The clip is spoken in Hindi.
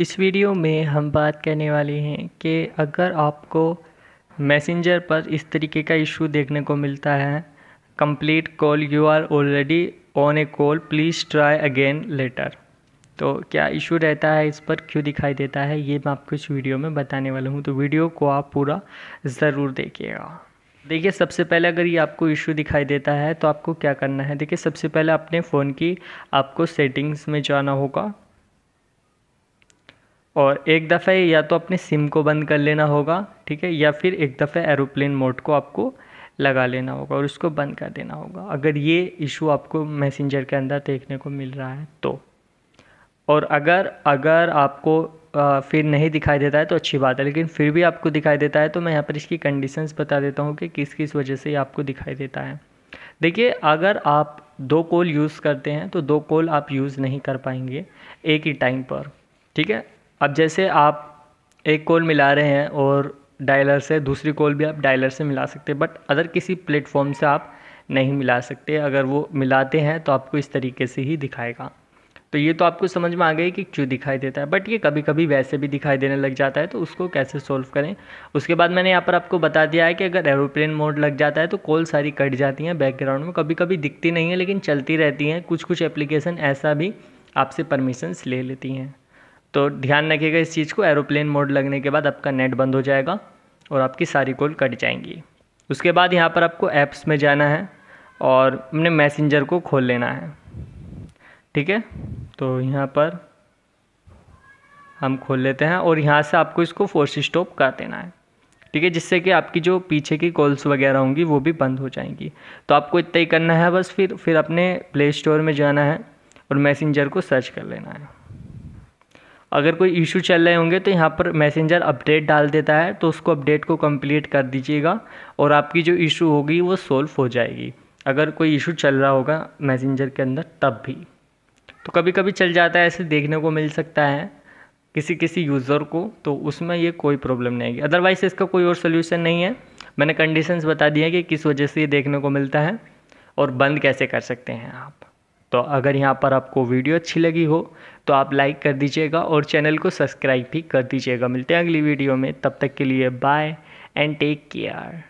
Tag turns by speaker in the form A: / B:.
A: इस वीडियो में हम बात करने वाले हैं कि अगर आपको मैसेंजर पर इस तरीके का इशू देखने को मिलता है complete call you are already on a call please try again later तो क्या इशू रहता है इस पर क्यों दिखाई देता है ये मैं आपको इस वीडियो में बताने वाला हूँ तो वीडियो को आप पूरा ज़रूर देखिएगा देखिए सबसे पहले अगर ये आपको इशू दिखाई देता है तो आपको क्या करना है देखिए सबसे पहले अपने फ़ोन की आपको सेटिंग्स में जाना होगा और एक दफ़े या तो अपने सिम को बंद कर लेना होगा ठीक है या फिर एक दफ़े एरोप्लेन मोड को आपको लगा लेना होगा और उसको बंद कर देना होगा अगर ये इशू आपको मैसेंजर के अंदर देखने को मिल रहा है तो और अगर अगर आपको आ, फिर नहीं दिखाई देता है तो अच्छी बात है लेकिन फिर भी आपको दिखाई देता है तो मैं यहाँ पर इसकी कंडीशंस बता देता हूँ कि किस किस वजह से आपको दिखाई देता है देखिए अगर आप दो कॉल यूज़ करते हैं तो दो कॉल आप यूज़ नहीं कर पाएंगे एक ही टाइम पर ठीक है अब जैसे आप एक कॉल मिला रहे हैं और डायलर से दूसरी कॉल भी आप डायलर से मिला सकते हैं बट अदर किसी प्लेटफॉर्म से आप नहीं मिला सकते अगर वो मिलाते हैं तो आपको इस तरीके से ही दिखाएगा तो ये तो आपको समझ में आ गई कि क्यों दिखाई देता है बट ये कभी कभी वैसे भी दिखाई देने लग जाता है तो उसको कैसे सॉल्व करें उसके बाद मैंने यहाँ पर आपको बता दिया है कि अगर एरोप्लेन मोड लग जाता है तो कॉल सारी कट जाती हैं बैकग्राउंड में कभी कभी दिखती नहीं है लेकिन चलती रहती हैं कुछ कुछ एप्लीकेशन ऐसा भी आपसे परमिशंस ले लेती हैं तो ध्यान रखिएगा इस चीज़ को एरोप्लेन मोड लगने के बाद आपका नेट बंद हो जाएगा और आपकी सारी कॉल कट जाएंगी उसके बाद यहाँ पर आपको ऐप्स में जाना है और अपने मैसेंजर को खोल लेना है ठीक है तो यहाँ पर हम खोल लेते हैं और यहाँ से आपको इसको फोर्स स्टॉप कर देना है ठीक है जिससे कि आपकी जो पीछे की कॉल्स वगैरह होंगी वो भी बंद हो जाएंगी तो आपको इतना ही करना है बस फिर फिर अपने प्ले स्टोर में जाना है और मैसेंजर को सर्च कर लेना है अगर कोई इशू चल रहे होंगे तो यहाँ पर मैसेंजर अपडेट डाल देता है तो उसको अपडेट को कंप्लीट कर दीजिएगा और आपकी जो इशू होगी वो सोल्व हो जाएगी अगर कोई इशू चल रहा होगा मैसेंजर के अंदर तब भी तो कभी कभी चल जाता है ऐसे देखने को मिल सकता है किसी किसी यूज़र को तो उसमें ये कोई प्रॉब्लम नहीं आएगी अदरवाइज़ इसका कोई और सोल्यूशन नहीं है मैंने कंडीशंस बता दिए हैं कि किस वजह से ये देखने को मिलता है और बंद कैसे कर सकते हैं आप तो अगर यहाँ पर आपको वीडियो अच्छी लगी हो तो आप लाइक कर दीजिएगा और चैनल को सब्सक्राइब भी कर दीजिएगा मिलते हैं अगली वीडियो में तब तक के लिए बाय एंड टेक केयर